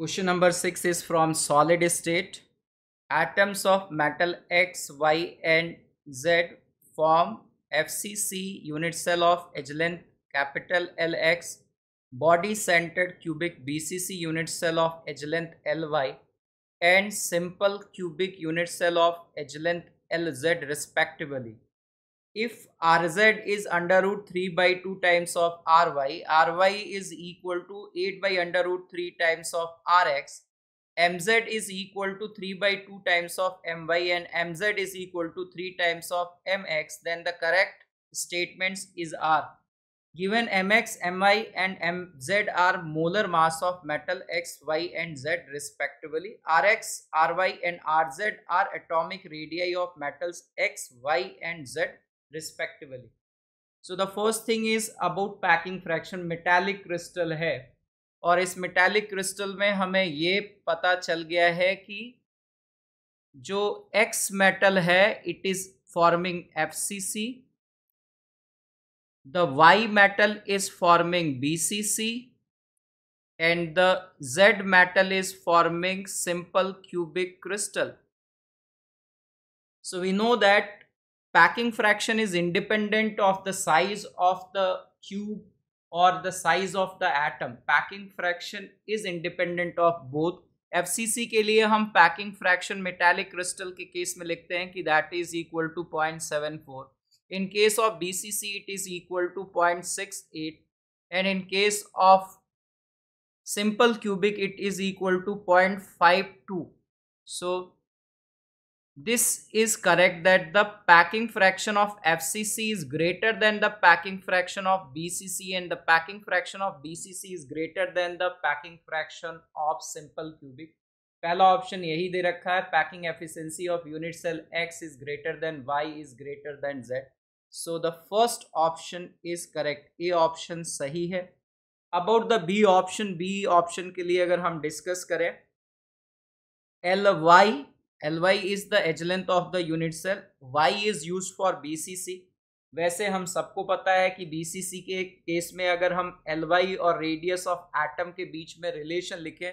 Question number 6 is from solid state. Atoms of metal X, Y and Z form FCC unit cell of edge length capital LX, body centered cubic BCC unit cell of edge length LY and simple cubic unit cell of edge length LZ respectively if Rz is under root 3 by 2 times of Ry, Ry is equal to 8 by under root 3 times of Rx, Mz is equal to 3 by 2 times of My and Mz is equal to 3 times of Mx, then the correct statements is R. Given Mx, My and Mz are molar mass of metal X, Y and Z respectively. Rx, Ry and Rz are atomic radii of metals X, Y and Z respectively so the first thing is about packing fraction metallic crystal है और इस metallic crystal में हमें ये पता चल गया है कि जो एक्स मेटल है it is forming F C C the Y metal is forming B C C and the Z metal is forming simple cubic crystal so we know that packing fraction is independent of the size of the cube or the size of the atom packing fraction is independent of both FCC के लिए हम packing fraction metallic crystal के case में लिखते हैं कि that is equal to 0.74. In case of BCC, it is equal to 0.68, and in case of simple cubic it is equal to 0.52 so this is correct that the packing fraction of FCC is greater than the packing fraction of BCC and the packing fraction of BCC is greater than the packing fraction of simple cubic. Pala option yehi de rakha hai. Packing efficiency of unit cell X is greater than Y is greater than Z. So the first option is correct. A option sahi hai. About the B option, B option ke liye agar hum discuss kare. LY L ly is the edge length of the Y is use for B C C वैसे हम सबको पता है कि B C के case में अगर हम एल वाई और रेडियस ऑफ एटम के बीच में रिलेशन लिखें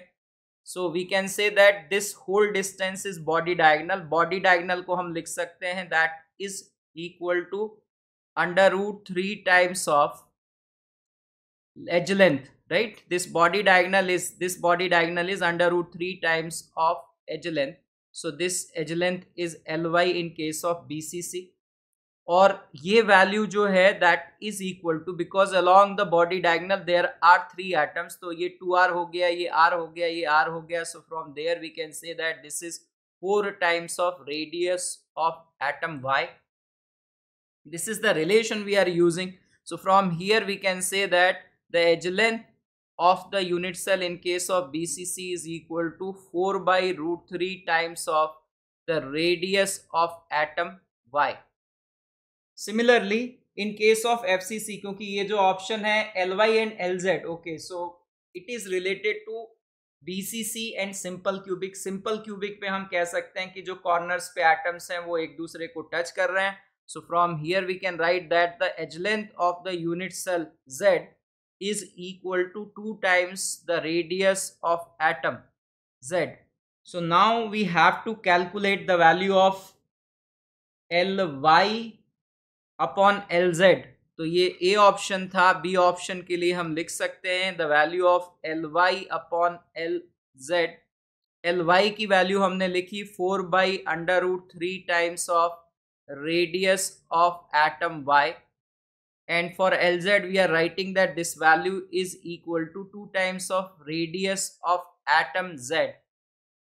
so we can say that this whole distance is body diagonal body diagonal को हम लिख सकते हैं that is equal to under root three times of edge length right this body diagonal is this body diagonal is under root three times of edge length so this edge length is L Y in case of B C C और ये value जो है that is equal to because along the body diagonal there are three atoms तो ये to are हो गया ये R हो गया ये आर हो गया so from there we can say that this is four times of radius of atom Y this is the relation we are using so from here we can say that the edge length of the unit cell in case of B C C is equal to four by root three times of the radius of atom Y similarly in case of F C C क्योंकि ये जो option है L Y and L Z okay so it is related to B C C and simple cubic simple cubic पे हम कह सकते हैं कि जो कॉर्नर्स पे एटम्स हैं वो एक दूसरे को टच कर रहे हैं so from here we can write that the edge length of the unit cell Z is equal to 2 times the radius of atom z so now we have to calculate the value of ly upon lz तो ये A option था B option के लिए हम लिख सकते हैं the value of L Y upon L Z L Y की वैल्यू हमने लिखी four by under root three times of radius of atom Y and for LZ we are writing that this value is equal to 2 times of radius of atom Z.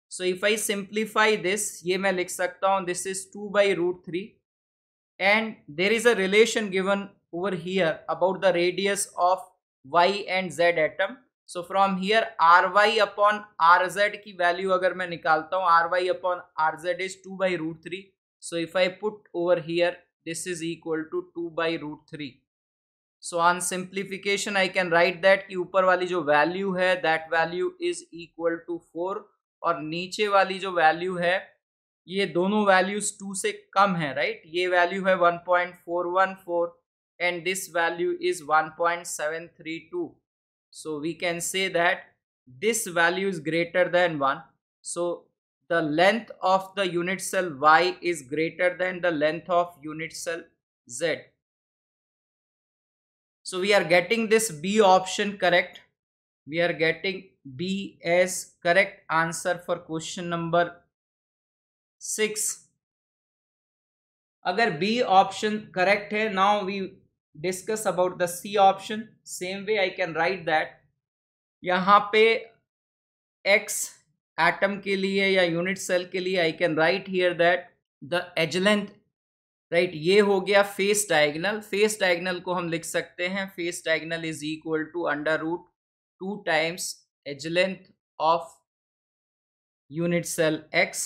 So if I simplify this, ये मैं लिख सकता हूँ this is 2 by root 3 and there is a relation given over here about the radius of y and z atom. So from here ry upon rz की value अगर मैं निकालता हूँ ry upon rz is 2 by root 3. So if I put over here this is equal to 2 by root 3. So on simplification I can write that कि ऊपर वाली जो value है that value is equal to four और नीचे वाली जो value है ये दोनों वैल्यूज टू से कम है राइट right? ये वैल्यू है one point four one four and this value is one point seven three two so we can say that this value is greater than one so the length of the unit cell Y is greater than the length of unit cell Z So we are getting this B option correct. We are getting B as correct answer for question number 6. अगर B option correct है now we discuss about the C option. Same way I can write that. यहाँ X atom ke liye ya unit cell ke liye I can write here that the edge length. Right ये हो गया face diagonal face diagonal को हम लिख सकते हैं face diagonal is equal to under root two times edge length of unit cell X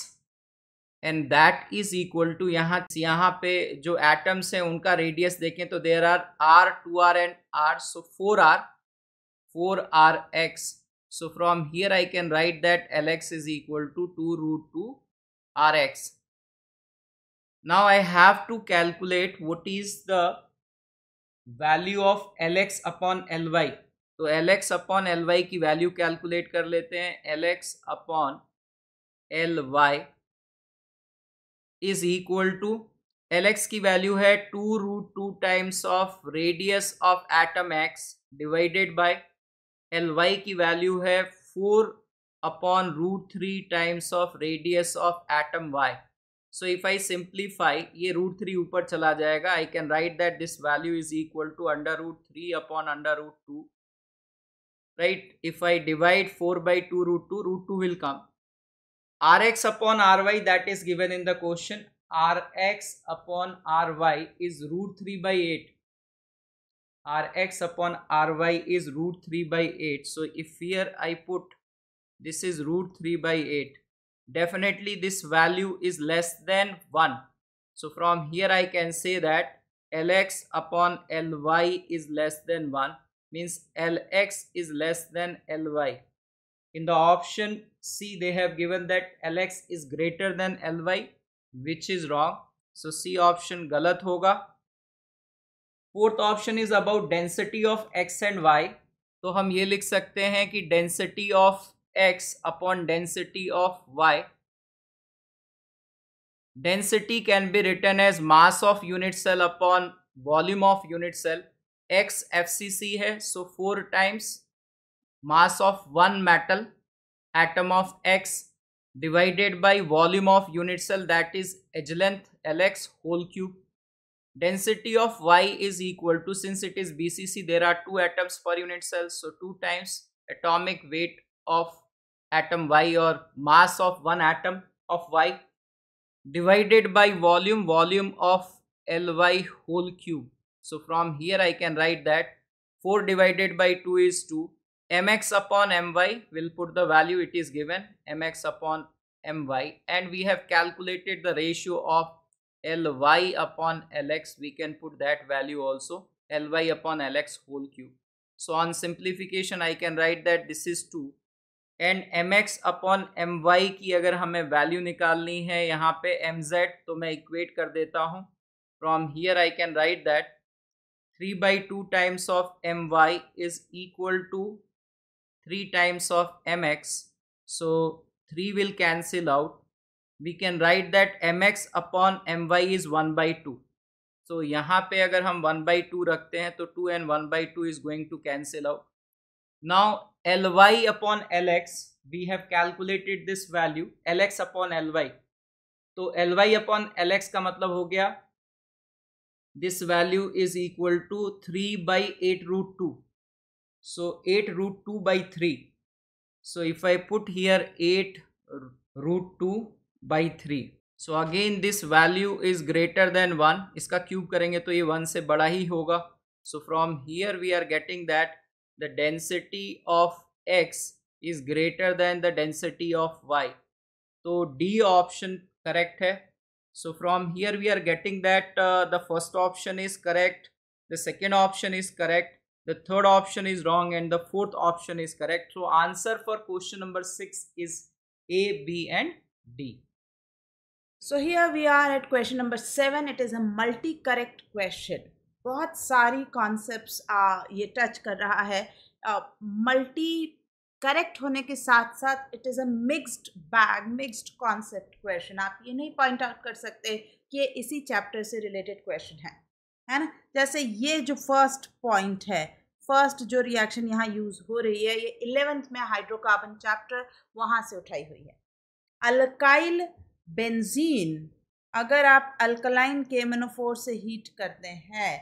and that is equal to यहाँ यहाँ पे जो एटम्स हैं उनका रेडियस देखें तो there are R two R and R so four R four R X so from here I can write that L X is equal to two root two R X now i have to calculate what is the value of lx upon ly तो lx upon ly की value calculate कर लेते हैं lx upon ly is equal to lx की value है two root two times of radius of atom x divided by ly की value है four upon root three times of radius of atom y so if i simplify ye root 3 upar chala jayega i can write that this value is equal to under root 3 upon under root 2 right if i divide 4 by 2 root 2 root 2 will come rx upon ry that is given in the question rx upon ry is root 3 by 8 rx upon ry is root 3 by 8 so if here i put this is root 3 by 8 definitely this value is less than 1 so from here i can say that lx upon ly is less than 1 means lx is less than ly in the option c they have given that lx is greater than ly which is wrong so c option galat hoga fourth option is about density of x and y तो हम ये लिख सकते हैं कि density of x upon density of y. Density can be written as mass of unit cell upon volume of unit cell. x F C C है so four times mass of one metal atom of X divided by volume of unit cell that is as density of y is equal to since it is bcc there are two atoms per unit cell so two times atomic weight of atom y or mass of one atom of y divided by volume volume of ly whole cube so from here i can write that 4 divided by 2 is 2 mx upon my will put the value it is given mx upon my and we have calculated the ratio of ly upon lx we can put that value also ly upon lx whole cube so on simplification i can write that this is 2 and M X upon M Y की अगर हमें value निकालनी है यहाँ पे M Z तो मैं equate कर देता हूँ from here I can write that three by two times of M Y is equal to three times of M X so three will cancel out we can write that M X upon M Y is one by two so यहाँ पे अगर हम one by to रखते हैं तो two and one by two is going to cancel out now ly upon lx we have calculated this value lx upon ly तो L ly upon lx का मतलब हो गया this value is equal to three by eight root two so eight root two by three so if I put here eight root two by three so again this value is greater than one इसका cube करेंगे तो ये one से बड़ा ही होगा so from here we are getting that the density of x is greater than the density of y. So D option correct hai. So from here we are getting that uh, the first option is correct, the second option is correct, the third option is wrong and the fourth option is correct. So answer for question number 6 is A, B and D. So here we are at question number 7. It is a multi-correct question. बहुत सारी concepts ये touch कर रहा है multi correct होने के साथ साथ it is a mixed bag mixed concept question आप ये नहीं पॉइंट आउट कर सकते कि ये इसी चैप्टर से रिलेटेड क्वेश्चन है है ना जैसे ये जो फर्स्ट पॉइंट है फर्स्ट जो रिएक्शन यहाँ यूज़ हो रही है ये इलेवेंथ में हाइड्रोकार्बन चैप्टर वहाँ से उठाई हुई है अल्काइल बेंजीन अगर आप अल्कलाइन के मेनोफोर से हीट करते हैं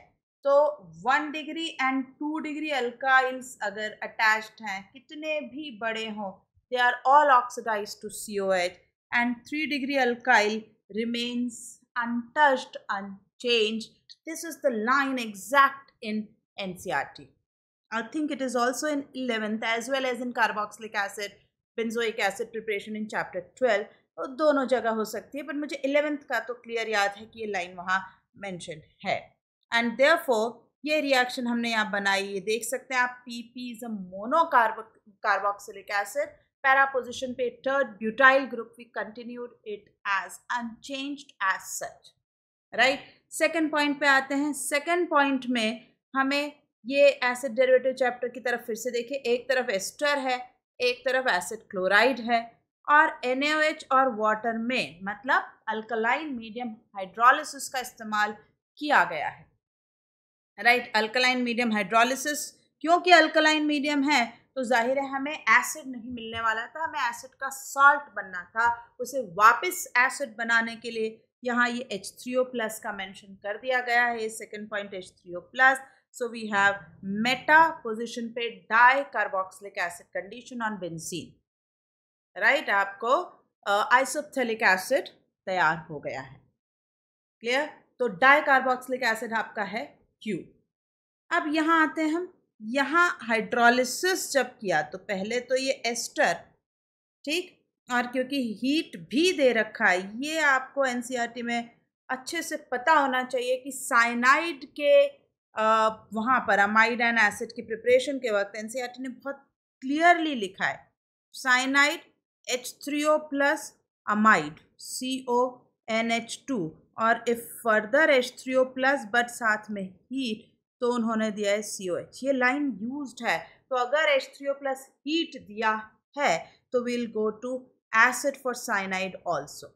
तो one degree and two degree alkyls अगर अटैच्ड हैं कितने भी बड़े हों they are all oxidise to C O H and three degree alkyl remains untouched change this is the line exact in N C R T I think it is also in eleventh as well as in carboxylic acid benzoic acid preparation in chapter twelve तो दोनों जगह हो सकती है but मुझे eleventh का तो clear याद है कि ये लाइन वहाँ मैंशन है एंड देयरफॉर ये रिएक्शन हमने यहाँ बनाई ये देख सकते हैं आप P P is a mono carboxylic acid para position पे tert butyl group we continued it as unchanged as such right second point पे आते हैं सेकंड पॉइंट में हमें ये एसिड डेरिवेटिव चैप्टर की तरफ फिर से देखिए एक तरफ एस्टर है एक तरफ एसिड क्लोराइड है और एन और वाटर में मतलब अल्कलाइन मीडियम हाइड्रोलिसिस का इस्तेमाल किया गया है राइट अल्कलाइन मीडियम हाइड्रोलिसिस क्योंकि अल्कलाइन मीडियम है तो जाहिर है हमें एसिड नहीं मिलने वाला था हमें एसिड का सॉल्ट बनना था उसे वापस एसिड बनाने के लिए यहाँ ये एच थ्री ओ प्लस का मेंशन कर दिया गया है second point H three O plus so we have meta position पे di carboxylic acid condition on benzene right आपको आइसोपथेलिक uh, एसिड तैयार हो गया है क्लियर तो डाई कार्बोक्सिलिक एसिड आपका है क्यू अब यहाँ आते हैं हम यहाँ हाइड्रोलिसिस जब किया तो पहले तो ये एस्टर ठीक और क्योंकि हीट भी दे रखा है ये आपको एनसीईआरटी e में अच्छे से पता होना चाहिए कि साइनाइड के वहाँ पर अमाइड एंड एसिड की प्रिपरेशन के वक्त एनसीईआरटी e ने बहुत क्लियरली लिखा है cyanide H three O plus amide C O N H two और if further H three O plus but साथ में हीट तो उन्होंने दिया है सी ओ एच ये लाइन यूज है तो अगर H three O plus heat दिया है तो will go to acid for cyanide also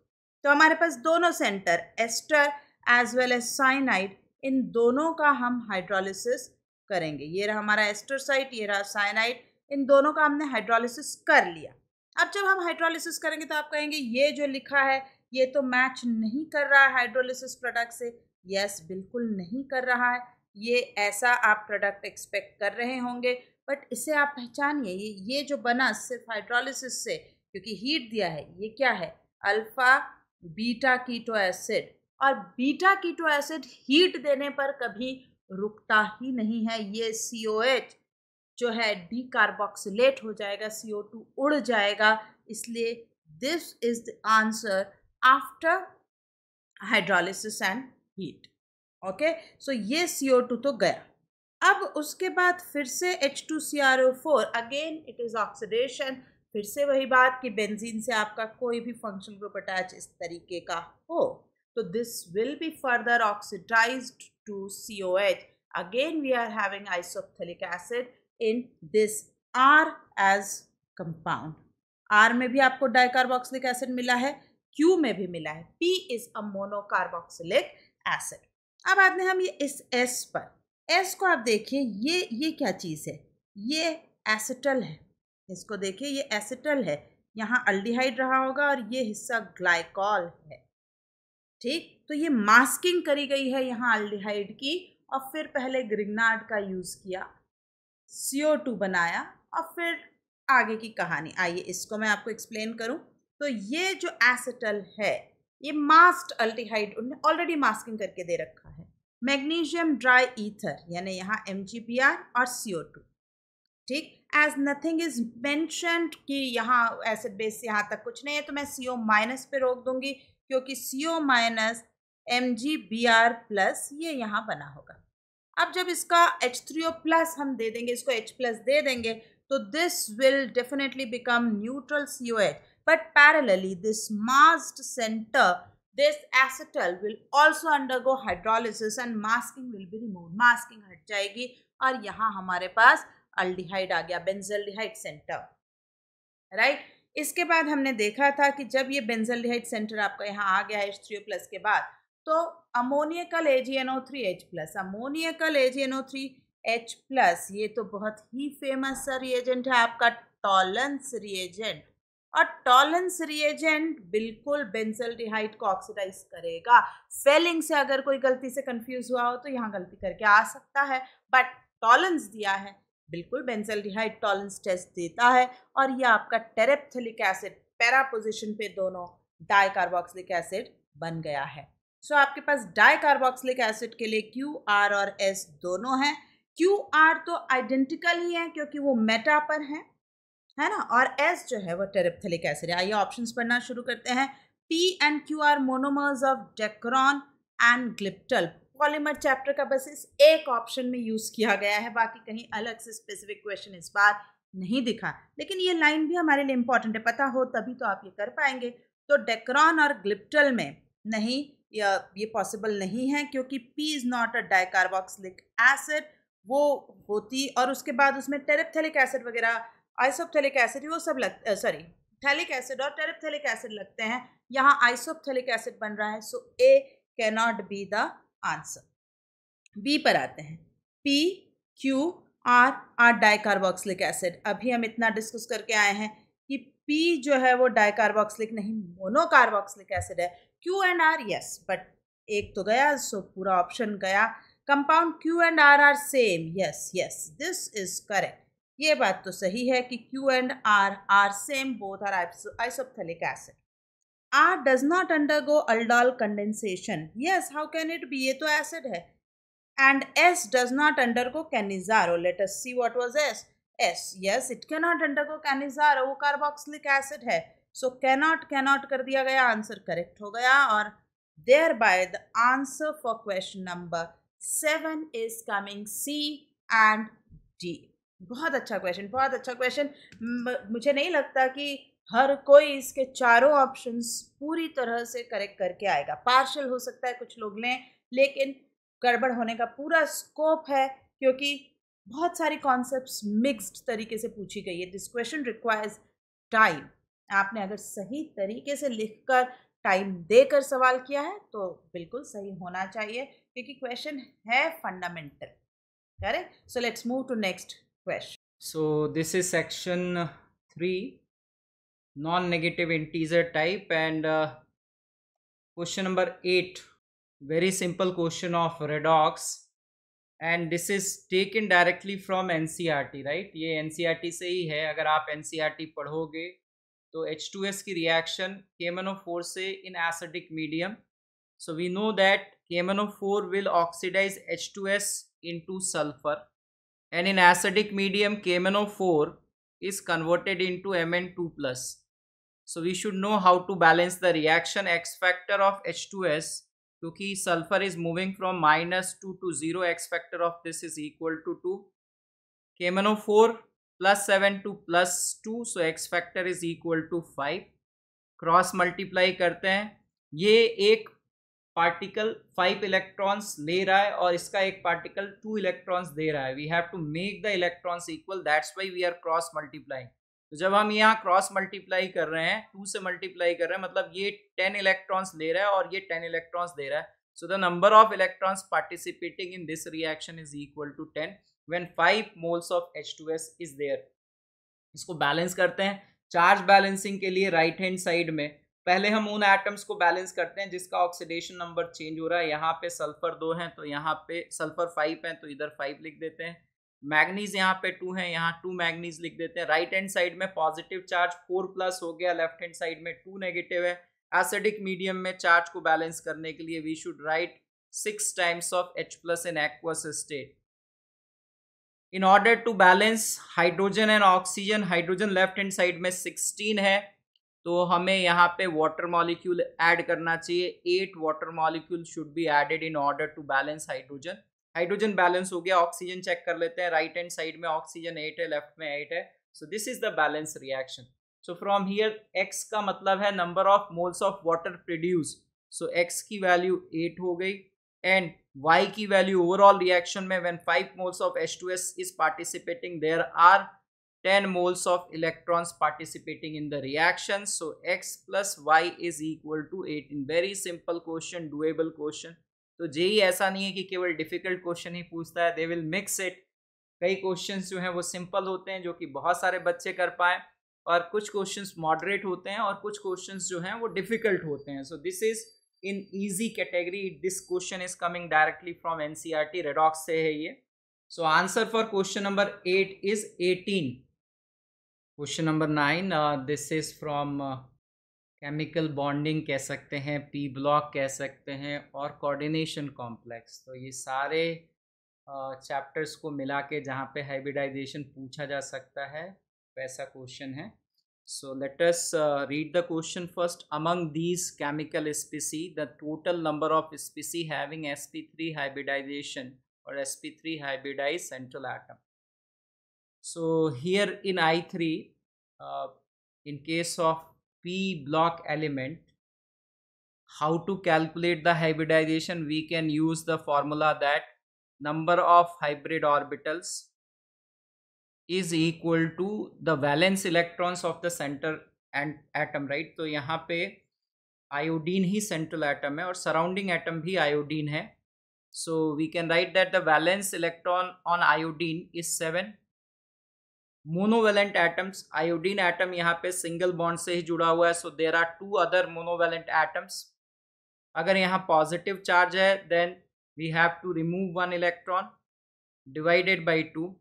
तो हमारे पास दोनों centre ester as well as cyanide इन दोनों का हम हाइड्रोलिसिस करेंगे ये रहा हमारा एस्टर साइट ये रहा साइनाइड इन दोनों का हमने हाइड्रोलिसिस कर लिया अब जब हम हाइड्रोलिसिस करेंगे तो आप कहेंगे ये जो लिखा है ये तो मैच नहीं कर रहा है हाइड्रोलिसिस प्रोडक्ट से यस बिल्कुल नहीं कर रहा है ये ऐसा आप प्रोडक्ट एक्सपेक्ट कर रहे होंगे बट इसे आप पहचानिए ये ये जो बना सिर्फ हाइड्रोलिसिस से क्योंकि हीट दिया है ये क्या है अल्फ़ा बीटा कीटो एसिड और बीटा कीटो एसिड हीट देने पर कभी रुकता ही नहीं है ये सी ओ एच जो है डी कार्बोक्सिलेट हो जाएगा सी ओ टू उड़ जाएगा इसलिए this is the answer after hydrolysis and heat okay so ये सी ओ टू तो गया अब उसके बाद फिर से H two C R O four again it is oxidation फिर से वही बात कि बेंजीन से आपका कोई भी फंक्शन ग्रुप अटैच इस तरीके का हो तो this will be further oxidize to C O H again we are having isophthalic acid in this R as compound R में भी आपको डाइकार्बोक्सिलिक एसिड मिला है क्यू में भी मिला है P is a monocarboxylic acid अब आते हैं हम ये इस एस पर एस को आप देखिए ये ये क्या चीज़ है ये एसिटल है इसको देखिए ये एसिटल है यहाँ अल्डिहाइड रहा होगा और ये हिस्सा ग्लाइकॉल है ठीक तो ये मास्किंग करी गई है यहाँ अल्डिहाइड की और फिर पहले ग्रिगनाड का यूज़ किया सी बनाया और फिर आगे की कहानी आइए इसको मैं आपको एक्सप्लेन करूँ तो ये जो एसिटल है ये मास्क अल्टीहाइड उन्हें ऑलरेडी मास्किंग करके दे रखा है मैग्नीशियम ड्राई ईथर यानी यहाँ एम और सी ठीक एज नथिंग इज मैंशन कि यहाँ एसिड बेस यहाँ तक कुछ नहीं है तो मैं सी ओ माइनस पर रोक दूंगी क्योंकि C O minus M G B R plus ये यहाँ बना होगा अब जब इसका एच थ्री ओ प्लस हम दे देंगे इसको एच प्लस दे देंगे तो this will definitely become neutral C O H But parallelly, this masked center, this acetal will also undergo hydrolysis and masking will be removed. Masking हट जाएगी और यहाँ हमारे पास अल्डिहाइड आ गया बेंजल्डिहाइड सेंटर राइट इसके बाद हमने देखा था कि जब ये बेंजल्डिहाइड सेंटर आपका यहाँ आ गया है एच थ्री प्लस के बाद तो ammoniacal A G N O three H plus ammoniacal A G N O three H plus ये तो बहुत ही फेमस सा रिएजेंट है आपका टॉलंस रिएजेंट और टॉलेंस रिएजेंट बिल्कुल डिहाइट को ऑक्सीडाइज करेगा फेलिंग से अगर कोई गलती से कंफ्यूज हुआ हो तो यहाँ गलती करके आ सकता है बट टॉलेंस दिया है बिल्कुल डिहाइट टॉलेंस टेस्ट देता है और यह आपका टेरेप्थलिक एसिड पैरा पोजिशन पे दोनों डाई एसिड बन गया है सो so, आपके पास डाई एसिड के लिए क्यू आर और एस दोनों हैं क्यू आर तो आइडेंटिकल ही हैं क्योंकि वो मेटा पर हैं है ना और एस जो है वो टेरेपथेलिक एसिड है आइए ऑप्शंस पढ़ना शुरू करते हैं P and Q are monomers of Dacron and glyptal polymer chapter का बस इस एक ऑप्शन में यूज़ किया गया है बाकी कहीं अलग से स्पेसिफिक क्वेश्चन इस बार नहीं दिखा लेकिन ये लाइन भी हमारे लिए इंपॉर्टेंट है पता हो तभी तो आप ये कर पाएंगे तो डेक्रॉन और ग्लिप्टल में नहीं या ये पॉसिबल नहीं है क्योंकि P is not a dicarboxylic acid वो होती और उसके बाद उसमें टेरेपथेलिक एसिड वगैरह आइसोपथेलिक एसिड वो सब लग सॉरी थैलिक एसिड और टेरेपथेलिक एसिड लगते हैं यहाँ आइसोपथेलिक एसिड बन रहा है so A cannot be the answer B पर आते हैं P Q R are dicarboxylic acid अभी हम इतना डिस्कस करके आए हैं कि पी जो है वो डाइकार्बोक्सिलिक नहीं मोनोकार्बोक्सलिक एसिड है Q and R yes but एक तो गया सो पूरा ऑप्शन गया compound Q and R are same yes yes this is correct ये बात तो सही है कि Q and R are same both are isophthalic acid R does not go aldol condensation yes how can it be ये तो acid है not undergo Cannizzaro let Cannizzaro. See us see S S yes it yes, not undergo Cannizzaro वो carboxylic acid है. सो cannot cannot कर दिया गया answer correct हो गया और thereby the answer for question number seven is coming C and D बहुत अच्छा क्वेश्चन बहुत अच्छा क्वेश्चन मुझे नहीं लगता कि हर कोई इसके चारों ऑप्शंस पूरी तरह से करेक्ट करके आएगा पार्शल हो सकता है कुछ लोग लें लेकिन गड़बड़ होने का पूरा स्कोप है क्योंकि बहुत सारी कॉन्सेप्ट्स मिक्स्ड तरीके से पूछी गई है दिस क्वेश्चन रिक्वायर्स टाइम आपने अगर सही तरीके से लिखकर टाइम देकर सवाल किया है तो बिल्कुल सही होना चाहिए क्योंकि क्वेश्चन है fundamental correct so let's move to next question. So this is section 3 non-negative integer type and uh, question number 8 very simple question of redox and this is taken directly from N right? ये N से ही है अगर आप N पढ़ोगे तो H2S की reaction KMNO4 से in acidic medium. So we know that KMNO4 will oxidize H2S into sulfur. and in acidic medium KMNO4 is converted into Mn2+. So we should know how to balance the reaction X factor of H2S क्योंकि sulphur is moving from minus two to zero X factor of this is equal to two केमनो four plus seven two plus two so X factor is equal to five cross multiply करते हैं ये एक particle five electrons ले रहा है और इसका एक पार्टिकल टू इलेक्ट्रॉन्स दे रहा है we have to make the electrons equal that's why we are cross multiplying तो जब हम यहाँ क्रॉस मल्टीप्लाई कर रहे हैं टू से मल्टीप्लाई कर रहे हैं मतलब ये टेन इलेक्ट्रॉन्स ले रहा है और ये टेन इलेक्ट्रॉन्स दे रहा है so the number of electrons participating in this reaction is equal to ten when five moles of H two S is there इसको बैलेंस करते हैं चार्ज बैलेंसिंग के लिए राइट हैंड साइड में पहले हम उन एटम्स को बैलेंस करते हैं जिसका ऑक्सीडेशन नंबर चेंज हो रहा है यहाँ पे सल्फर दो हैं तो यहाँ पे सल्फर फाइव हैं तो इधर फाइव लिख देते हैं मैग्नीज यहाँ पे टू हैं यहाँ टू मैग्नीज लिख देते हैं राइट हैंड साइड में पॉजिटिव चार्ज फोर प्लस हो गया लेफ्ट हैंड साइड में टू नेगेटिव है एसिडिक मीडियम में चार्ज को बैलेंस करने के लिए we should write six times of H plus in aqueous state in order to balance hydrogen and oxygen hydrogen left hand side में sixteen है तो हमें यहाँ पे वाटर मॉलिक्यूल ऐड करना चाहिए eight water molecule should be added in order to balance hydrogen hydrogen balance हो गया ऑक्सीजन चेक कर लेते हैं राइट हैंड साइड में ऑक्सीजन एट है लेफ्ट में एट है so this is the balance reaction so from here X का मतलब है number of moles of water produce so X की वैल्यू एट हो गई एंड वाई की वैल्यू ओवरऑल रिएक्शन में when five moles of H two S is participating there are 10 moles of electrons participating in the reaction. So x plus y is equal to 18. Very simple question, doable question. तो JEE e ऐसा नहीं है कि केवल difficult question ही पूछता है they will mix it कई क्वेश्चंस जो हैं वो सिंपल होते हैं जो कि बहुत सारे बच्चे कर पाए और कुछ क्वेश्चंस मॉडरेट होते हैं और कुछ क्वेश्चंस जो हैं वो डिफिकल्ट होते हैं so this is in easy category this question is coming directly from NCERT redox से है ये so answer for question number eight is eighteen question number nine this is from chemical bonding कह सकते हैं P block कह सकते हैं और कोऑर्डिनेशन कॉम्प्लेक्स तो ये सारे चैप्टर्स uh, को मिला के जहाँ पे हाइब्रिडाइजेशन पूछा जा सकता है वैसा क्वेश्चन है so let's read the question first among these chemical species the total number of species having S P three hybridization और S P three hybridize central atom So here in I3, uh, in case of P block element, how to calculate the hybridization, we can use the formula that number of hybrid orbitals is equal to the valence electrons of the center and atom, right? So यहाँ पे iodine ही central atom है और surrounding atom भी iodine है So, we can write that the valence electron on iodine is 7 monovalent atoms iodine atom यहाँ पे single bond से ही जुड़ा हुआ है so there are two other monovalent atoms अगर यहाँ पॉजिटिव चार्ज है then we have to remove one electron divided by two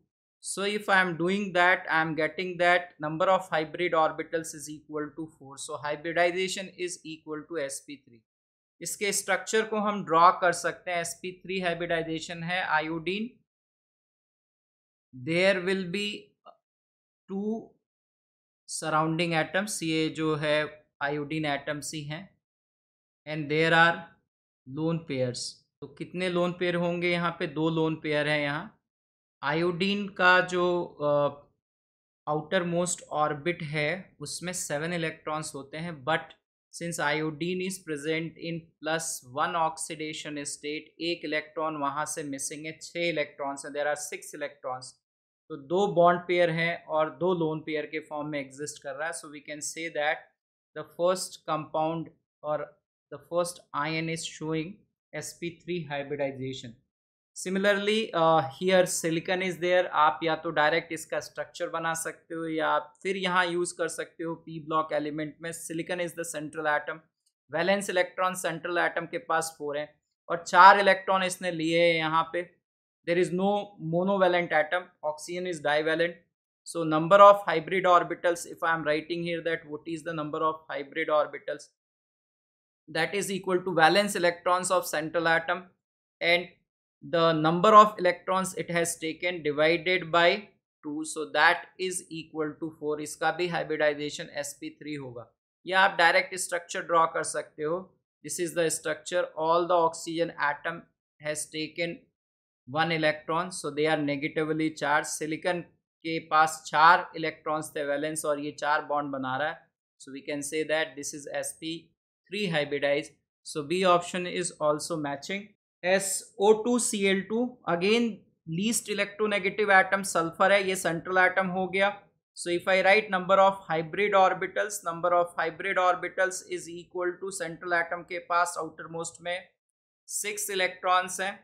so if I am doing that I am getting that number of hybrid orbitals is equal to four so hybridization is equal to S इसके structure को हम draw कर सकते हैं sp3 hybridization है iodine there will be two surrounding atoms ये जो है आयोडीन एटम्स ही हैं and there are lone pairs तो कितने लोन पेयर होंगे यहाँ पे दो लोन पेयर हैं यहाँ आयोडीन का जो आउटर मोस्ट ऑर्बिट है उसमें सेवन इलेक्ट्रॉन्स होते हैं but since iodine is present in plus one oxidation state एक इलेक्ट्रॉन वहाँ से मिसिंग है छः इलेक्ट्रॉन्स हैं देर आर सिक्स इलेक्ट्रॉन्स तो दो बॉन्ड पेयर हैं और दो लोन पेयर के फॉर्म में एग्जिस्ट कर रहा है so we can say that the first compound और the first ion is showing S P three hybridization similarly here silicon is there आप या तो डायरेक्ट इसका स्ट्रक्चर बना सकते हो या फिर यहाँ यूज कर सकते हो पी ब्लॉक एलिमेंट में silicon is the central atom valence electron central atom के पास फोर हैं और चार इलेक्ट्रॉन इसने लिए हैं यहाँ पे there is no monovalent atom oxygen is divalent so number of hybrid orbitals if i am writing here that what is the number of hybrid orbitals that is equal to valence electrons of central atom and the number of electrons it has taken divided by 2 so that is equal to 4 इसका bhi hybridization sp3 होगा या आप direct structure draw कर सकते हो this is the structure all the oxygen atom has taken one electron so they are negatively charge silicon के पास चार इलेक्ट्रॉन्स थे वैलेंस और ये चार बॉन्ड बना रहा है so we can say that this is S P three hybridize so B option is also matching S O two C L two again least electronegative atom sulphur है ये central atom हो गया so if I write number of hybrid orbitals number of hybrid orbitals is equal to central atom के पास outer most में six electrons हैं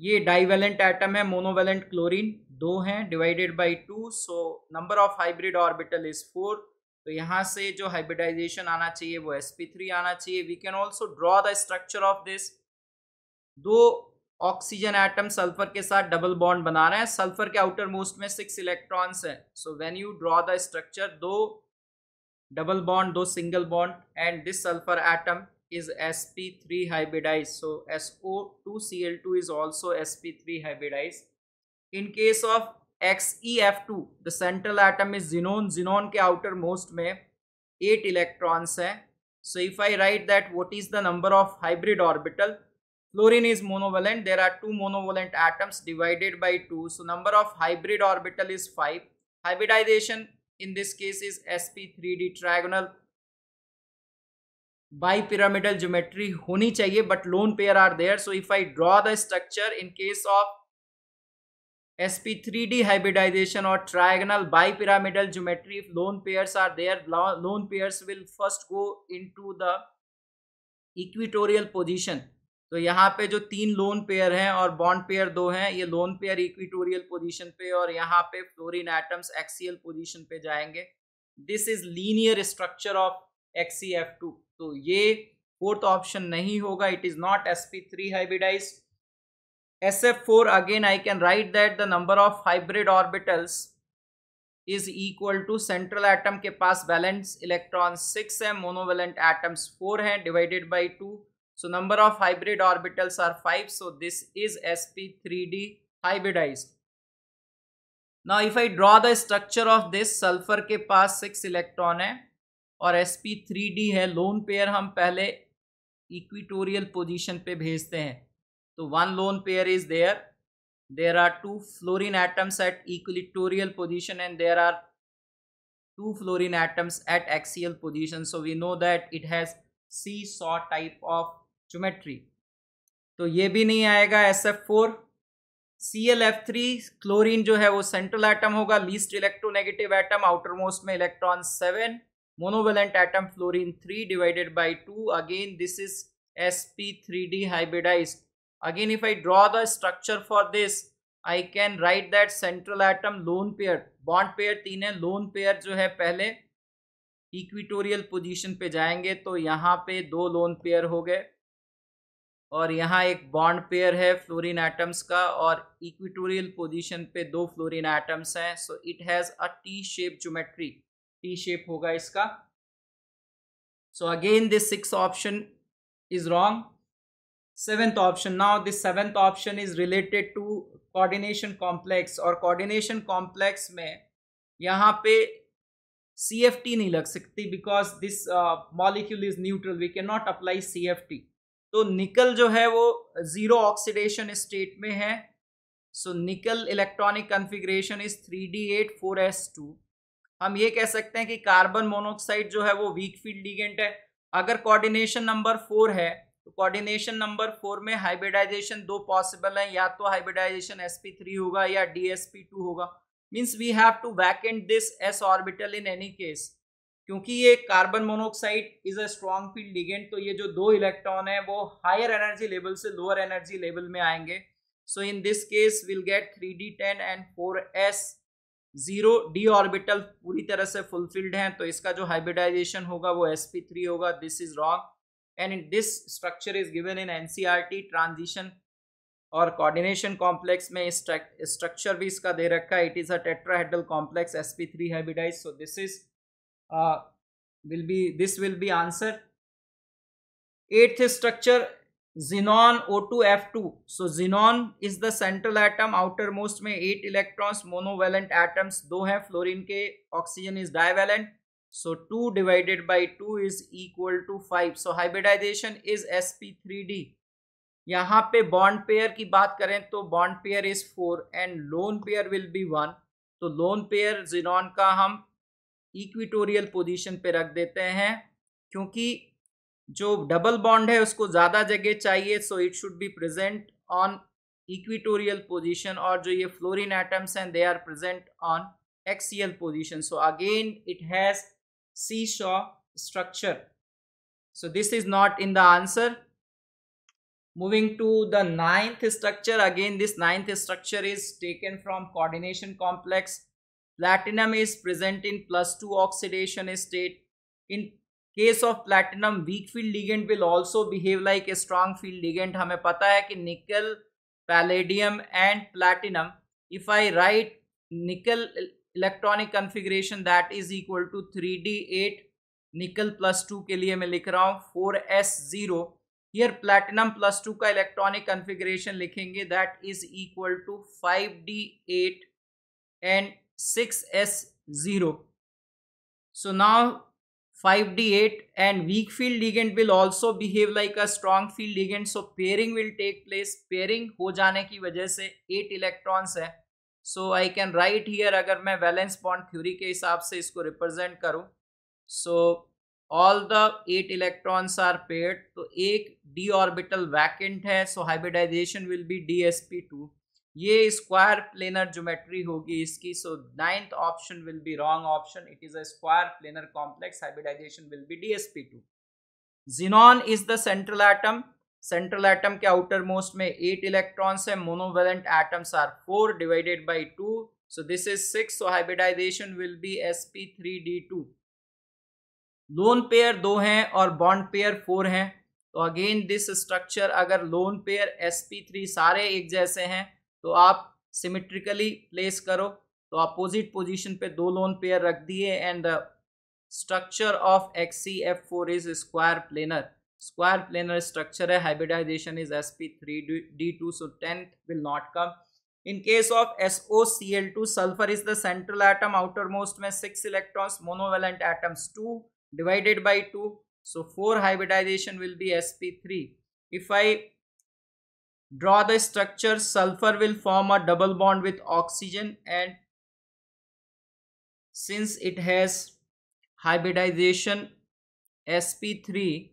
ये divalent atom है मोनोवेलेंट क्लोरीन दो हैं divided by two so number of hybrid orbital is four तो यहाँ से जो हाइब्रिडाइजेशन आना चाहिए वो एस पी थ्री आना चाहिए we can also draw the structure of this दो ऑक्सीजन एटम सल्फर के साथ डबल बॉन्ड बना रहे हैं सल्फर के आउटर मोस्ट में सिक्स इलेक्ट्रॉन्स हैं so when you draw the structure दो डबल बॉन्ड दो single bond and this sulphur atom is sp3 hybridized so so2cl2 is also sp3 hybridized in case of xef2 the central atom is xenon xenon के outermost में 8 electrons hai. so if i write that what is the number of hybrid orbital fluorine is monovalent there are two monovalent atoms divided by 2 so number of hybrid orbital is 5 hybridization in this case is sp3d trigonal bipyramidal geometry होनी चाहिए but lone pair are there so if I draw the structure in case of S P three D और trigonal bipyramidal geometry if lone pair are there lone pair will first go into the equatorial position तो यहाँ पे जो तीन lone pair हैं और bond pair दो हैं ये लोन पेयर इक्विटोरियल पोजिशन पे और यहाँ पे फ्लोरिन एटम्स एक्सीएल पोजिशन पे जाएंगे this is linear structure of Xe F two तो ये फोर्थ ऑप्शन नहीं होगा it is not S P three hybridize S F four again I can write that the number of hybrid orbitals is equal to central atom के पास valence electron six है monovalent atoms four हैं divided by two so number of hybrid orbitals are five so this is S P three D hybridise now if I draw the structure of this sulphur के पास six electron है और S P three D है lone pair हम पहले equatorial position पे भेजते हैं तो one lone pair is there there are two fluorine atoms at equatorial position and there are fluorine atoms at at position so we know that it has seesaw type of geometry तो ये भी नहीं आएगा S F four C L F three chlorine जो है वो central atom होगा least electronegative atom outer most में electron seven monovalent atom fluorine 3 divided by 2 again this is sp3d hybridized again if i draw the structure for this i can write that central atom lone pair bond pair तीन है lone pair जो है पहले equatorial position पे जाएंगे तो यहाँ पे दो लोन पेयर हो गए और यहाँ एक बॉन्ड पेयर है फ्लोरीन एटम्स का और इक्विटोरियल पोजीशन पे दो फ्लोरीन एटम्स हैं so it has a T shape geometry T shape होगा इसका so again this six option is wrong seventh option now this seventh option is related to coordination complex और coordination complex में यहाँ पे C F T नहीं लग सकती because this molecule is neutral we can not apply C F T तो nickel जो है वो ज़ीरो ऑक्सीडेशन स्टेट में है so nickel electronic configuration is three D eight four S two हम ये कह सकते हैं कि कार्बन मोनोक्साइड जो है वो वीक फील्ड लीगेंट है अगर कोऑर्डिनेशन नंबर फोर है तो कोऑर्डिनेशन नंबर फोर में हाइब्रिडाइजेशन दो पॉसिबल है या तो हाइब्रिडाइजेशन sp3 होगा या dsp2 होगा means we have to vacant this S orbital in any case क्योंकि ये carbon monoxide is a strong field ligand तो ये जो दो इलेक्ट्रॉन है वो हायर एनर्जी लेवल से लोअर एनर्जी लेवल में आएंगे so in this case will get three D ten and four S zero D orbital पूरी तरह से फुलफिल्ड हैं तो इसका जो हाइब्रिडाइजेशन होगा वो sp3 होगा this is wrong and in this structure is given in N T transition और कोऑर्डिनेशन कॉम्प्लेक्स में स्ट्रक्चर भी इसका दे रखा है it is a tetrahedral complex sp3 hybridize so this is will be this will be answer eighth structure xenon O2F2. So xenon is the central atom, outermost में eight electrons, monovalent atoms दो हैं fluorine के oxygen is divalent so 2 divided by 2 is equal to 5 so hybridization is sp3d यहाँ पे bond pair की बात करें तो bond pair is four and lone pair will be one तो लोन पेयर जिनॉन का हम इक्विटोरियल पोजीशन पे रख देते हैं क्योंकि जो डबल बॉन्ड है उसको ज़्यादा जगह चाहिए so it should be present on equatorial position और जो ये फ्लोरीन एटम्स हैं they are present on axial position so again it has see saw structure so this is not in the answer moving to the ninth structure again this ninth structure is taken from coordination complex platinum is present in plus 2 oxidation state in case of platinum weak field ligand will also behave like a strong field ligand हमें पता है कि nickel palladium and platinum if I write nickel electronic configuration that is equal to three D eight nickel plus two के लिए मैं लिख रहा हूँ four S zero here platinum plus two का इलेक्ट्रॉनिक कन्फिग्रेशन लिखेंगे that is equal to five D eight and six S zero so now 5d8 and weak field ligand will also behave like a strong field ligand so pairing will take place pairing हो जाने की वजह से 8 electrons है so I can write here अगर मैं valence bond theory के हिसाब से इसको रिप्रेजेंट करूं so all the eight electrons are paired तो एक डी ऑर्बिटल वैकेंट है so hybridization will be D S P two ये स्क्वायर प्लेनर ज्योमेट्री होगी इसकी so ninth option will be wrong option it is a square planar complex hybridization will be DSP two xenon is the central atom central atom के outer most में eight electrons है monovalent atoms are four divided by two so this is six so hybridization will be S P three D two lone pair दो हैं और bond pair four हैं तो again this structure अगर lone pair S P three सारे एक जैसे हैं तो आप सिमेट्रिकली प्लेस करो तो अपोजिट पोजीशन पे दो लोन पेयर रख दिए and structure of X C F four is square planar square planar structure है hybridization is S P three D two so tenth will not come in case of S O C L two sulphur is the central atom outer most में six electrons monovalent atoms two divided by two so four hybridization will be S P three if I draw the structure sulfur will form a double bond with oxygen and since it has hybridization sp3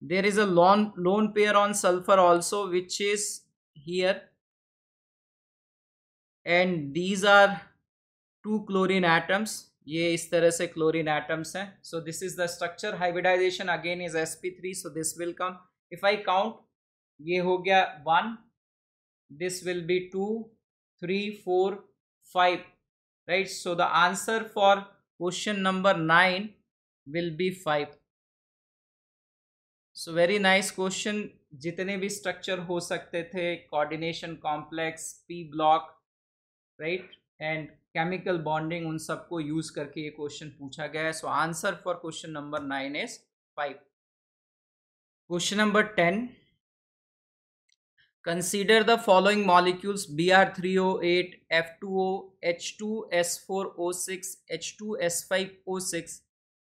there is a lone lone pair on sulfur also which is here and these are two chlorine atoms ye is tarah se chlorine atoms hai. so this is the structure hybridization again is sp3 so this will come if i count ये हो गया one this will be two three four five right so the answer for question number nine will be five so very nice question जितने भी structure हो सकते थे coordination complex P block right and chemical bonding उन सबको use करके ये question पूछा गया है so answer for question number nine is five question number ten consider the following molecules B R three O eight F two O H two S four O six H two S five O six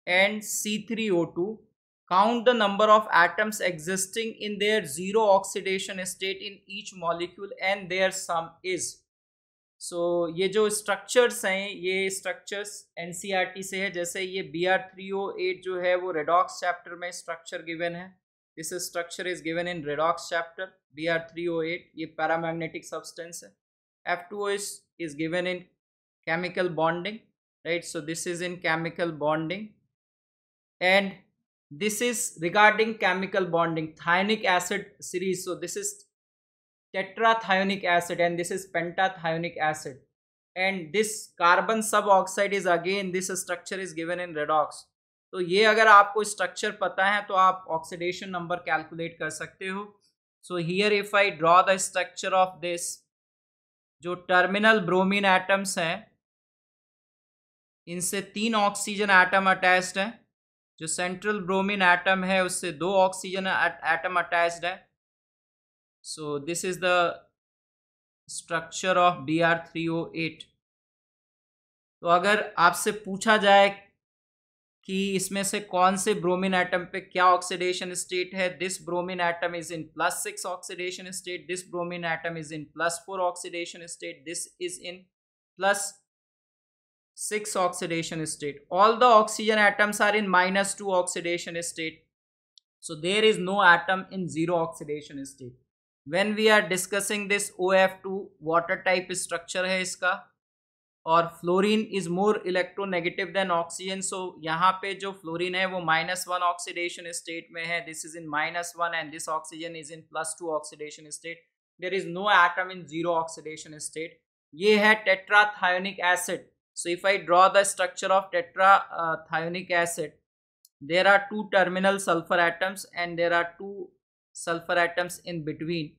and C three O two count the number of atoms existing in their zero oxidation state in each molecule and their sum is so ये जो structures हैं ये structures N C R T से है जैसे ये B R three O eight जो है वो रेडॉक्स चैप्टर में स्ट्रक्चर गिवेन है This structure is given in redox chapter, br 308 three O eight ये पैरामैग्नेटिक सब्सटेंस है F two O is is given right so this is in chemical bonding and this is regarding chemical bonding thionic acid series so this is tetrathionic acid and this is pentathionic acid and this carbon suboxide is again this structure is given in redox तो ये अगर आपको structure पता है तो आप oxidation number calculate कर सकते हो so here if I draw the structure of this जो टर्मिनल ब्रोमीन एटम्स हैं इनसे तीन ऑक्सीजन एटम अटैच्ड हैं जो सेंट्रल ब्रोमीन एटम है उससे दो ऑक्सीजन एटम अटैच्ड है so this is the structure of B R three O eight तो अगर आपसे पूछा जाए कि इसमें से कौन से ब्रोमिन एटम पे क्या ऑक्सीडेशन स्टेट है this bromine atom is in plus six oxidation state this bromine atom is in plus four oxidation state this is in plus six oxidation state all the oxygen atoms are in minus two oxidation state so there is no atom in zero oxidation state when we are discussing this O F two water type structure है इसका और fluorine is more electronegative then oxygen so यहाँ पे जो fluorine है वो minus one oxidation state में है this is in minus one and this oxygen is in plus two oxidation state there is no atom in zero oxidation state ये है tetrathionic acid if I draw the structure of tetra tetraethionic acid there are two terminal sulphur atoms and there are two sulphur atoms in between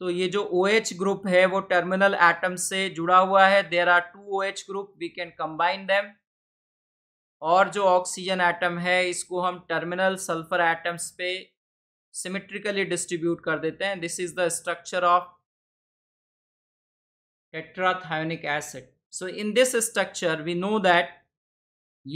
तो ये जो ओ OH group है वो terminal atom से जुड़ा हुआ है there are two O H group we can combine them और जो ऑक्सीजन एटम है इसको हम टर्मिनल सल्फर एटम्स पे सिमेट्रिकली डिस्ट्रीब्यूट कर देते हैं this is the structure of tetrathionic acid so in this structure we know that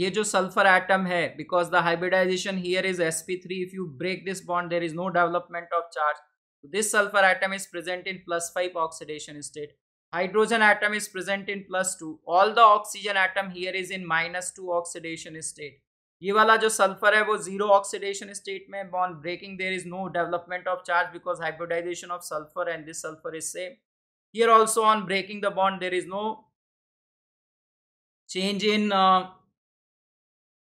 ये जो सल्फर एटम है because the hybridization here is S P three if you break this bond there is no development of charge This sulfur atom is present in plus 5 oxidation state. Hydrogen atom is present in plus 2. All the oxygen atom here is in minus 2 oxidation state. ये वाला जो sulphur है वो zero oxidation state में bond breaking there is no development of charge because hybridization of sulphur and this sulphur is same here also on breaking the bond there is no change in uh,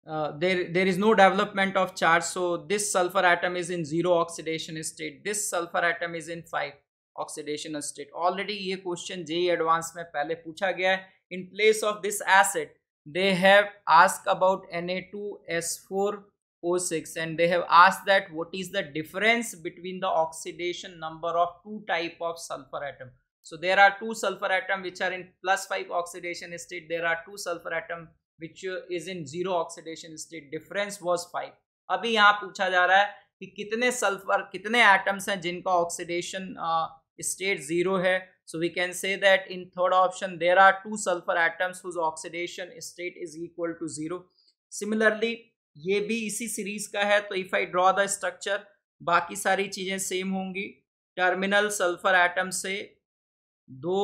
uh, there there is no development of charge so this sulfur atom is in zero oxidation state this sulfur atom is in five oxidation state already ये question JE advance में पहले पूछा गया in place of this acid they have asked about Na2S4O6 and they have asked that what is the difference between the oxidation number of two type of sulfur atom so there are two sulfur atom which are in plus 5 oxidation state there are two sulfur atom which is in zero oxidation state difference was five अभी यहाँ पूछा जा रहा है कि कितने sulphur कितने atoms हैं जिनका ऑक्सीडेशन स्टेट जीरो है so we can say that in third option there are two sulphur atoms whose oxidation state is equal to zero similarly ये भी इसी सीरीज का है तो if I draw the structure बाकी सारी चीजें सेम होंगी टर्मिनल सल्फर एटम से दो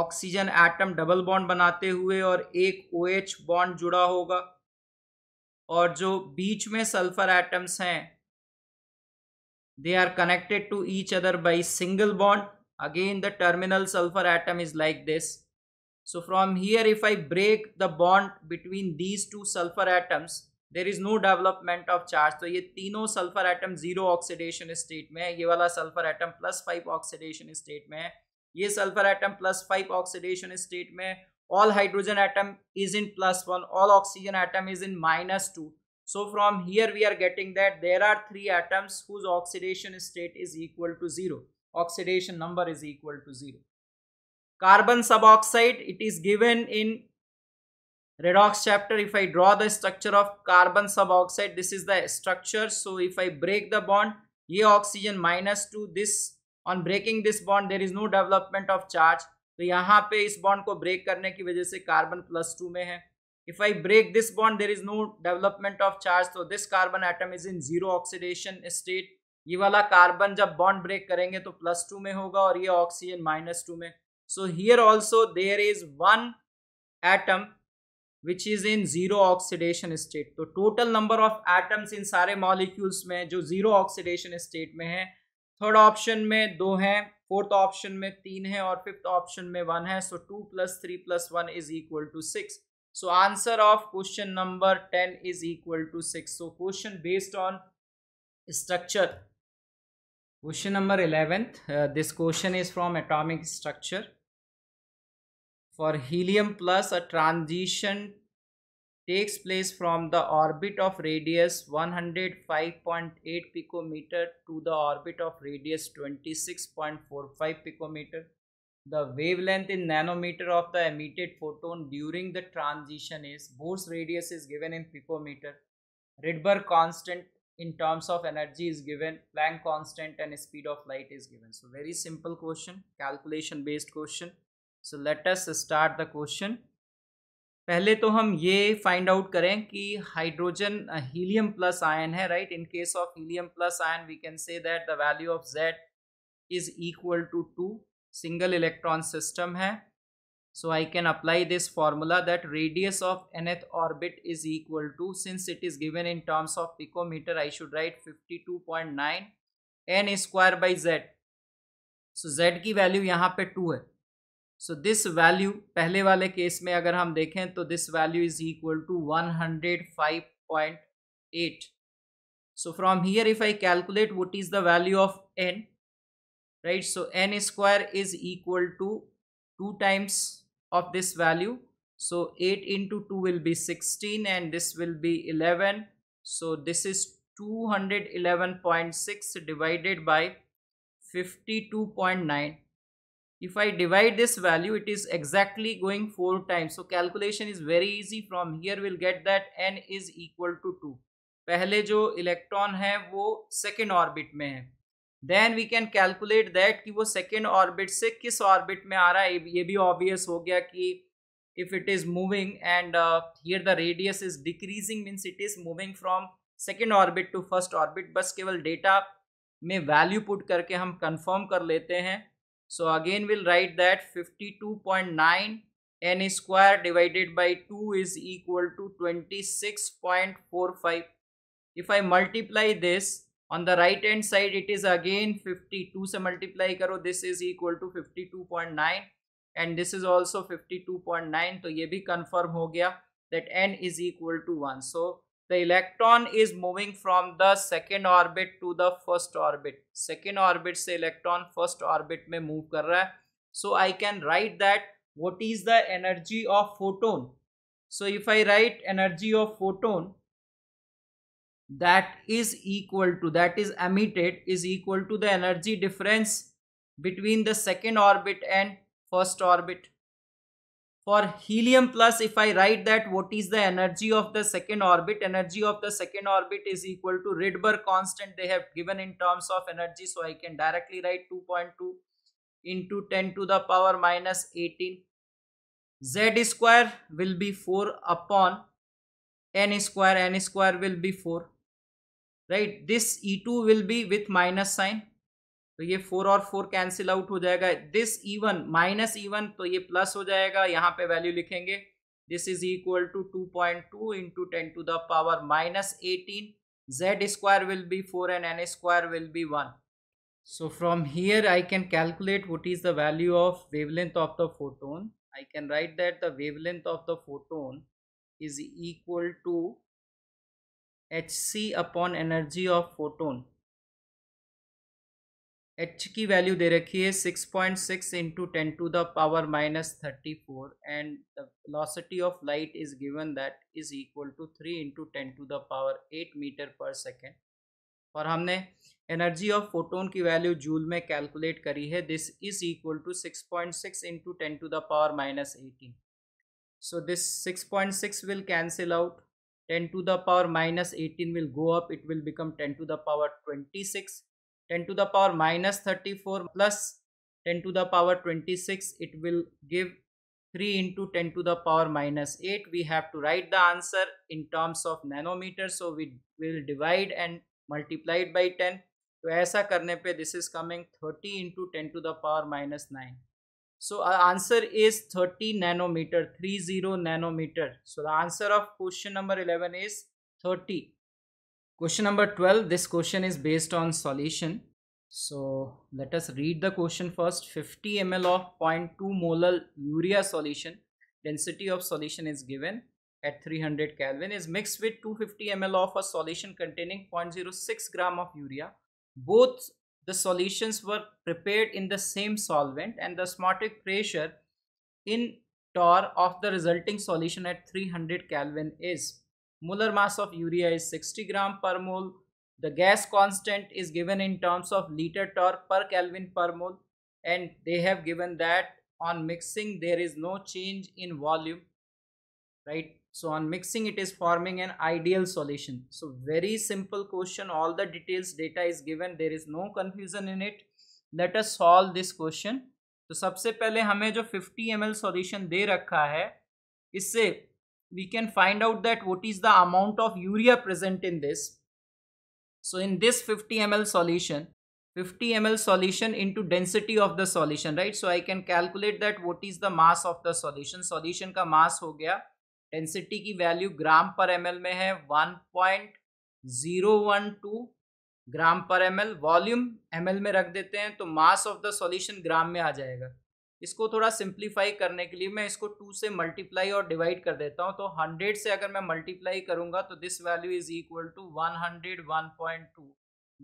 ऑक्सीजन एटम डबल बॉन्ड बनाते हुए और एक ओ एच बॉन्ड जुड़ा होगा और जो बीच में सल्फर एटम्स हैं they are connected to each other by single bond again the terminal sulphur atom is like this so from here if I break the bond between these two sulphur atoms there is no development of charge तो ये तीनों sulphur atom zero oxidation state में है ये वाला sulphur atom plus five oxidation state में है ये sulphur atom plus five oxidation state. State all hydrogen atom is in plus one. All oxygen atom is in minus two. so from here we are getting that there are three atoms whose oxidation state is equal to zero oxidation number is equal to zero carbon suboxide it is given in redox chapter if i draw the structure of carbon suboxide this is the structure so if i break the bond ye oxygen minus 2 this on breaking this bond there is no development of charge तो यहाँ पे इस bond को break करने की वजह से carbon plus two में है if I break this bond there is no development of charge तो this carbon atom is in zero oxidation state ये वाला कार्बन जब बॉन्ड ब्रेक करेंगे तो प्लस टू में होगा और ये ऑक्सीजन माइनस टू में so here also there is one atom which is in zero oxidation state तो टोटल नंबर ऑफ एटम्स इन सारे मॉलिक्यूल्स में जो जीरो ऑक्सीडेशन स्टेट में है थर्ड ऑप्शन में दो हैं फोर्थ ऑप्शन में तीन है और फिफ्थ ऑप्शन में वन है so two plus three plus one is equal to six so answer of question number ten is equal to six so question based on structure question number eleventh this question is from atomic structure for helium plus a transition takes place from the orbit of radius 105.8 picometer to the orbit of radius 26.45 picometer. The wavelength in nanometer of the emitted photon during the transition is Bohr's radius is given in picometer. Rydberg constant in terms of energy is given, Planck constant and speed of light is given. So very simple question, calculation based question. So let us start the question. पहले तो हम ये find out करें कि hydrogen helium plus ion है right in case of helium plus ion we can say that the value of Z is equal to two single electron system है so I can apply this formula that radius of nth orbit is equal to since it is given in terms of picometre I should write fifty two point nine n square by Z so Z की value यहाँ पे to है So this value, पहले वाले case में अगर हम देखें तो this value is equal to one so from here if i calculate what is the value of n right so n square is equal to 2 times of this value so 8 into 2 will be 16 and this will be 11 so this is 211.6 divided by 52.9 if I divide this value it is exactly going 4 times so calculation is very easy from here we'll get that n is equal to 2 पहले जो electron है वो second orbit में है then we can calculate that कि वो second orbit से किस ऑर्बिट में आ रहा है ये भी ऑब्वियस हो गया कि if it is moving and here the radius is decreasing means it is moving from second orbit to first orbit बस केवल डेटा में वैल्यू पुट करके हम कंफर्म कर लेते हैं So again we'll write that 52.9 n square divided by 2 is equal to 26.45. If I multiply this on the right hand side it is again 52 So multiply karo this is equal to 52.9 and this is also 52.9 So ये भी confirm हो गया that n is equal to 1. So the electron is moving from the second orbit to the first orbit second orbit se electron first orbit में move kar raha hai. so I can write that what is the energy of photon so if I write energy of photon that is equal to that is emitted is equal to the energy difference between the second orbit and first orbit for helium plus if I write that what is the energy of the second orbit energy of the second orbit is equal to Rydberg constant they have given in terms of energy so I can directly write 2.2 into 10 to the power minus 18 z square will be 4 upon n square n square will be 4 right this e2 will be with minus sign तो ये four और four cancel out हो जाएगा this even minus even तो ये plus हो जाएगा यहाँ पे वैल्यू लिखेंगे this is equal to two point two into ten to the power minus eighteen Z square will be four and n square will be one so from here I can calculate what is the value of wavelength of the photon I can write that the wavelength of the photon is equal to h c upon energy of photon h की value दे रखी है six point six into ten to the power minus thirty four and the velocity of light is given that is equal to three into ten to the power eight metre per second और हमने energy of photon की value joule में calculate करी है this is equal to six point six into ten to the power minus eighteen so this 6.6 will cancel out 10 to the power minus 18 will go up it will become 10 to the power 26 10 to the power minus 34 plus 10 to the power 26 it will give 3 into 10 to the power minus 8 we have to write the answer in terms of nanometer so we will divide and multiply it by 10 So, ऐसा करने पे this is coming 30 10 to the power minus 9 so our answer is 30 nanometer, 30 nanometer. So, the answer of question number 11 is 30 Question number 12. This question is based on solution. So let us read the question first. 50 ml of 0.2 molar urea solution. Density of solution is given at 300 Kelvin is mixed with 250 ml of a solution containing 0.06 gram of urea. Both the solutions were prepared in the same solvent and the osmotic pressure in tor of the resulting solution at 300 Kelvin is molar mass of urea is 60 gram per mole. The gas constant is given in terms of liter torque per Kelvin per mole and they have given that on mixing there is no change in volume right so on mixing it is forming an ideal solution so very simple question all the details data is given there is no confusion in it let us solve this question तो सबसे पहले हमें जो 50 ml solution दे रखा है इससे we can find out that what is the amount of urea present in this. So in this 50 ml solution, 50 ml solution into density of the solution, right? So I can calculate that what is the mass of the solution. Solution ka mass ho gaya. Density ki value gram per ml hai. है gram per ml. Volume ml में रख देते हैं mass of the solution ग्राम में आ जाएगा. इसको थोड़ा simplify करने के लिए मैं इसको टू से मल्टीप्लाई और डिवाइड कर देता हूँ तो हंड्रेड से अगर मैं मल्टीप्लाई करूँगा तो this value is equal to one hundred one point two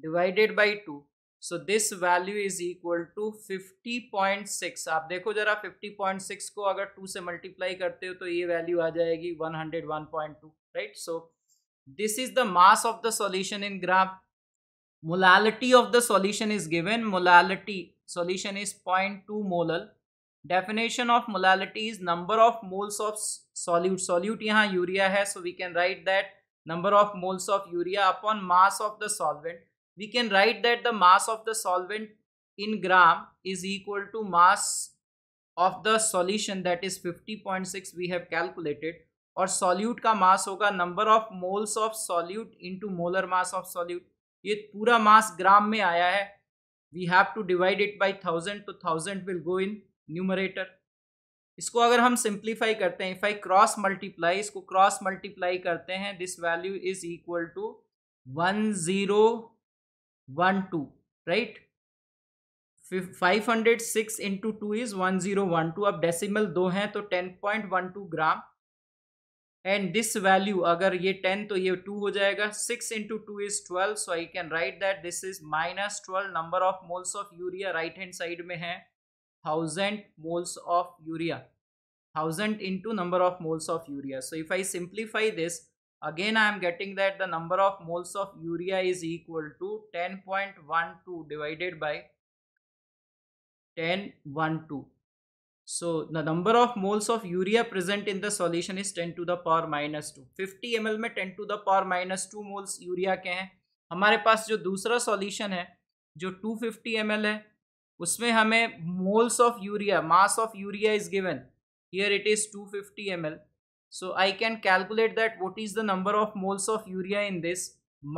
divided by two so this value is equal to fifty point six आप देखो जरा फिफ्टी पॉइंट सिक्स को अगर टू से मल्टीप्लाई करते हो तो ये वैल्यू आ जाएगी one hundred one point two right so this is the mass of the solution in graph molality of the solution is given molality solution is point two molal definition of molality's number of moles of solute solute यहाँ urea है so we can write that number of moles of urea upon mass of the solvent we can write that the mass of the solvent in gram is equal to mass of the solution that is 50.6 point six we have calculated और solute का mass होगा number of moles of solute into molar mass of solute ये पूरा mass gram में आया है we have to divide it by thousand to thousand will go in numerator इसको अगर हम सिंप्लीफाई करते हैं इफ़ आई क्रॉस मल्टीप्लाई इसको क्रॉस मल्टीप्लाई करते हैं this value is equal to one zero one two right five hundred six into two is one zero one two अब decimal दो हैं तो ten point one two gram and this value अगर ये ten तो ये टू हो जाएगा six into two is twelve so I can write that this is minus twelve number of moles of urea right hand side में है thousand moles of urea thousand into number of moles of urea so if i simplify this again i am getting that the number of moles of urea is equal to 10.12 divided by 10.12 so the number of moles of urea present in the solution is 10 to the power minus 2 50 ml में 10 to the power minus 2 moles urea के हैं हमारे पास जो दूसरा solution है जो 250 ml है उसमें हमें moles of urea mass of urea is given here it is 250 fifty m l so I can calculate that what is the number of moles of urea in this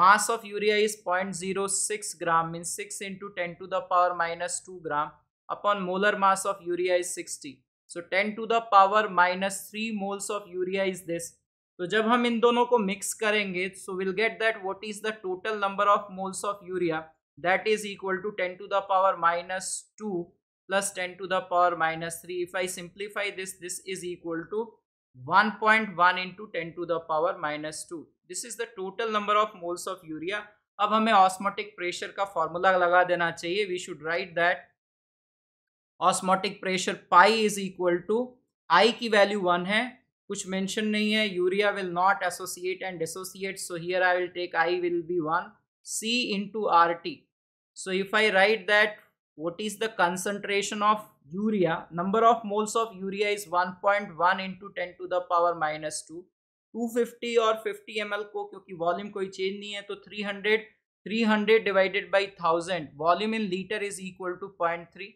mass of urea is point zero six gram mean six into ten to the power minus two gram upon molar mass of urea is sixty so ten to the power minus three moles of urea is this तो जब हम इन दोनों को mix करेंगे so will get that what is the total number of moles of urea that is equal to 10 to the power minus 2 plus 10 to the power minus 3 if i simplify this this is equal to 1.1 into 10 to the power minus 2 this is the total number of moles of urea अब हमें osmotic pressure का formula लगा देना चाहिए we should write that osmotic pressure pi is equal to i की value one है कुछ mention नहीं है urea will not associate and dissociate so here I will take i will be one C into RT. So if I write that what is the concentration of urea, number of moles of urea is 1.1 into 10 to the power minus 2. 250 और 50 M को क्योंकि volume कोई change नहीं है तो 300 300 divided by thousand volume in litre is equal to point three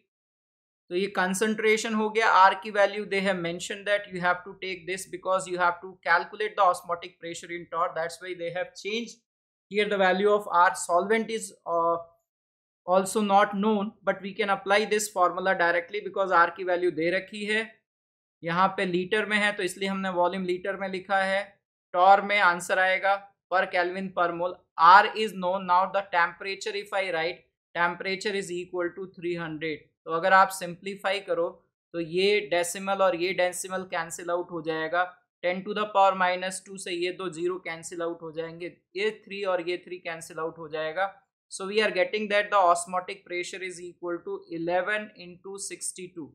तो ये concentration हो गया आर की वैल्यू दे है mention that you have to take this because you have to calculate the osmotic pressure in torr that's why they have change here the value of r solvent is uh, also not known but we can apply this formula directly because r की value दे रखी है यहाँ पे litre में है तो इसलिए हमने वॉल्यूम लीटर में लिखा है टॉर में आंसर आएगा per kelvin per mole R is known now the temperature if I write temperature is equal to three hundred तो अगर आप सिंप्लीफाई करो तो ये डेसिमल और ये डेसिमल कैंसिल आउट हो जाएगा ten to the power minus two से ये दो जीरो कैंसिल आउट हो जाएंगे ये थ्री और ये थ्री कैंसिल आउट हो जाएगा so we are getting that the osmotic pressure is equal to eleven into sixty two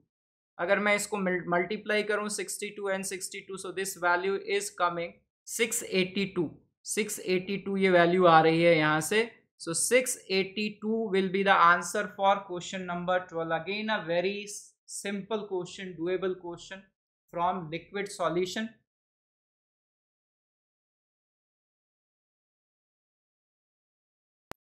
अगर मैं इसको मल्टीप्लाई करूँ sixty two and sixty two so this value is coming six eighty two six eighty two ये value आ रही है यहाँ से so six eighty two will be the answer for question number twelve again a very simple question doable question from liquid solution